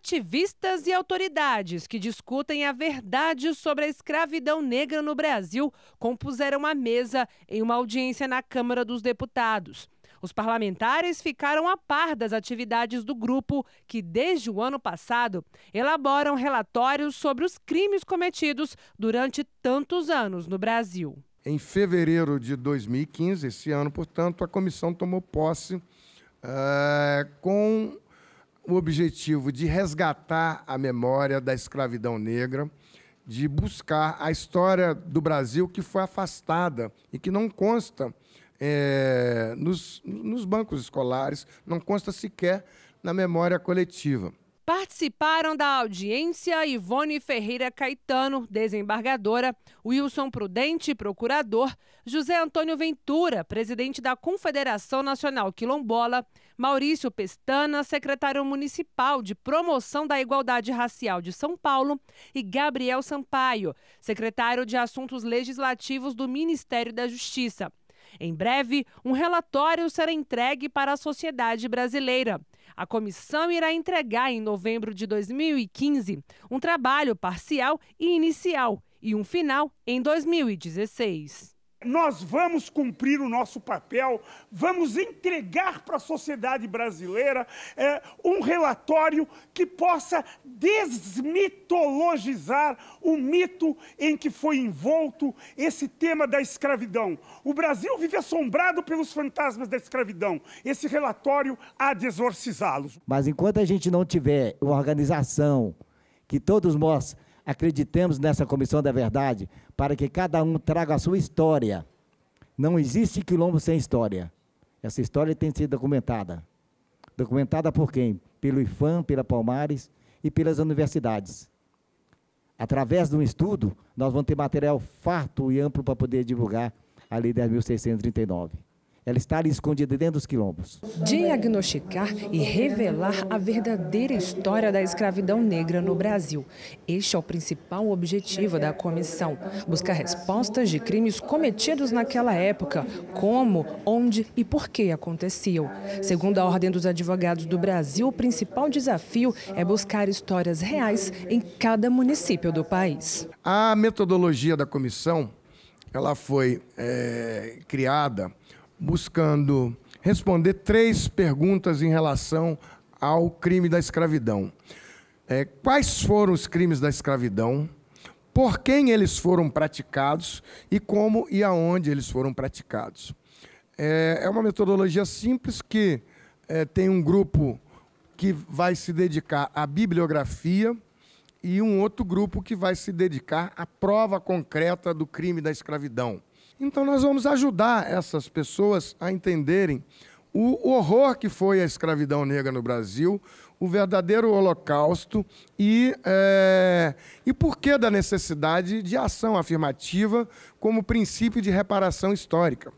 ativistas e autoridades que discutem a verdade sobre a escravidão negra no Brasil compuseram a mesa em uma audiência na Câmara dos Deputados. Os parlamentares ficaram a par das atividades do grupo, que desde o ano passado elaboram relatórios sobre os crimes cometidos durante tantos anos no Brasil. Em fevereiro de 2015, esse ano, portanto, a comissão tomou posse uh, com o objetivo de resgatar a memória da escravidão negra, de buscar a história do Brasil que foi afastada e que não consta é, nos, nos bancos escolares, não consta sequer na memória coletiva. Participaram da audiência Ivone Ferreira Caetano, desembargadora, Wilson Prudente, procurador, José Antônio Ventura, presidente da Confederação Nacional Quilombola, Maurício Pestana, secretário municipal de Promoção da Igualdade Racial de São Paulo, e Gabriel Sampaio, secretário de Assuntos Legislativos do Ministério da Justiça. Em breve, um relatório será entregue para a sociedade brasileira. A comissão irá entregar em novembro de 2015 um trabalho parcial e inicial e um final em 2016 nós vamos cumprir o nosso papel, vamos entregar para a sociedade brasileira é, um relatório que possa desmitologizar o mito em que foi envolto esse tema da escravidão. O Brasil vive assombrado pelos fantasmas da escravidão. Esse relatório há de exorcizá-los. Mas enquanto a gente não tiver uma organização que todos nós Acreditemos nessa comissão da verdade para que cada um traga a sua história. Não existe quilombo sem história. Essa história tem sido documentada. Documentada por quem? Pelo IFAM, pela Palmares e pelas universidades. Através de um estudo, nós vamos ter material farto e amplo para poder divulgar a Lei 10.639. Ela está ali escondida dentro dos quilombos. Diagnosticar e revelar a verdadeira história da escravidão negra no Brasil. Este é o principal objetivo da comissão. Buscar respostas de crimes cometidos naquela época, como, onde e por que aconteciam. Segundo a Ordem dos Advogados do Brasil, o principal desafio é buscar histórias reais em cada município do país. A metodologia da comissão ela foi é, criada buscando responder três perguntas em relação ao crime da escravidão. É, quais foram os crimes da escravidão? Por quem eles foram praticados e como e aonde eles foram praticados? É, é uma metodologia simples que é, tem um grupo que vai se dedicar à bibliografia e um outro grupo que vai se dedicar à prova concreta do crime da escravidão. Então, nós vamos ajudar essas pessoas a entenderem o horror que foi a escravidão negra no Brasil, o verdadeiro holocausto e, é, e por que da necessidade de ação afirmativa como princípio de reparação histórica.